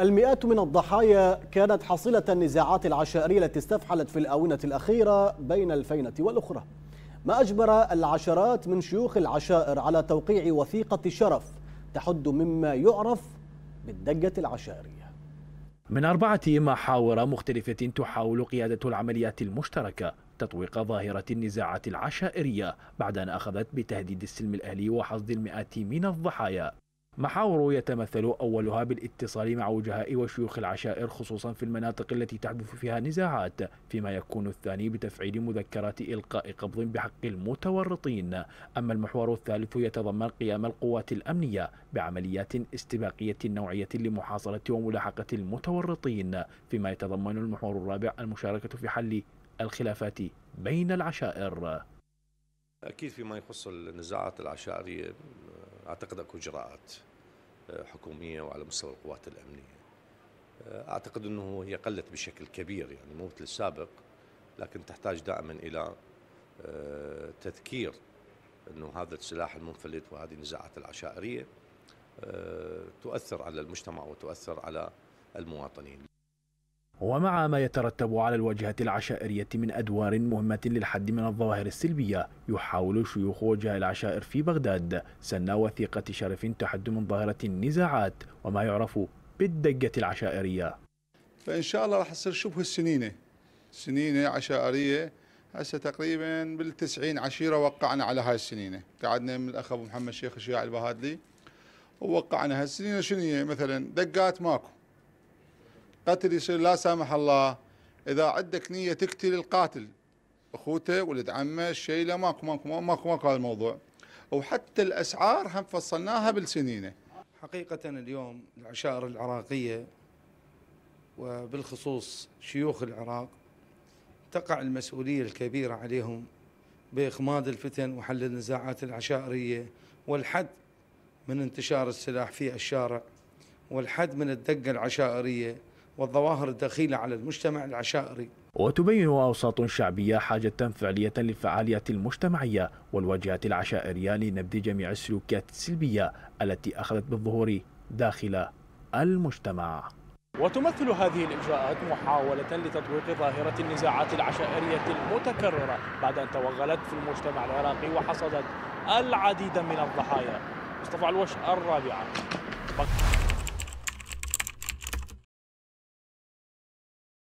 المئات من الضحايا كانت حصيلة النزاعات العشائرية التي استفحلت في الآونة الأخيرة بين الفينة والأخرى ما أجبر العشرات من شيوخ العشائر على توقيع وثيقة شرف تحد مما يعرف بالدقة العشائرية من أربعة محاور مختلفة تحاول قيادة العمليات المشتركة تطويق ظاهرة النزاعات العشائرية بعد أن أخذت بتهديد السلم الأهلي وحصد المئات من الضحايا محاور يتمثل أولها بالاتصال مع وجهاء وشيوخ العشائر خصوصا في المناطق التي تحدث فيها نزاعات فيما يكون الثاني بتفعيل مذكرات إلقاء قبض بحق المتورطين أما المحور الثالث يتضمن قيام القوات الأمنية بعمليات استباقية نوعية لمحاصرة وملاحقة المتورطين فيما يتضمن المحور الرابع المشاركة في حل الخلافات بين العشائر أكيد فيما يخص النزاعات العشائرية أعتقد أكو إجراءات حكوميه وعلى مستوى القوات الامنيه. آه، اعتقد انه هي قلت بشكل كبير يعني مو مثل السابق لكن تحتاج دائما الى آه، تذكير انه هذا السلاح المنفلت وهذه النزاعات العشائريه آه، تؤثر على المجتمع وتؤثر على المواطنين ومع ما يترتب على الواجهة العشائرية من أدوار مهمة للحد من الظواهر السلبية يحاول شيوخ وجهة العشائر في بغداد سن وثيقة شرف تحد من ظاهرة النزاعات وما يعرف بالدقة العشائرية فإن شاء الله راح تصير شبه السنينة سنينة عشائرية هسه تقريبا بالتسعين عشيرة وقعنا على هاي السنينة قعدنا من الأخ أبو محمد شيخ الشياع البهادلي ووقعنا هالسنينة شنو هي مثلا دقات ماكو قتل يصير لا سامح الله اذا عندك نيه تقتل القاتل اخوته ولد عمه شيله ماكو ماكو ماكو ماكو هذا الموضوع وحتى الاسعار هم فصلناها بالسنينه حقيقه اليوم العشائر العراقيه وبالخصوص شيوخ العراق تقع المسؤوليه الكبيره عليهم باخماد الفتن وحل النزاعات العشائريه والحد من انتشار السلاح في الشارع والحد من الدقه العشائريه والظواهر الدخيلة على المجتمع العشائري وتبين أوساط شعبية حاجة فعلية للفعاليات المجتمعية والواجهات العشائرية لنبذ جميع السلوكيات السلبية التي أخذت بالظهور داخل المجتمع وتمثل هذه الإجراءات محاولة لتطويق ظاهرة النزاعات العشائرية المتكررة بعد أن توغلت في المجتمع العراقي وحصدت العديد من الضحايا مصطفى الوش الرابعة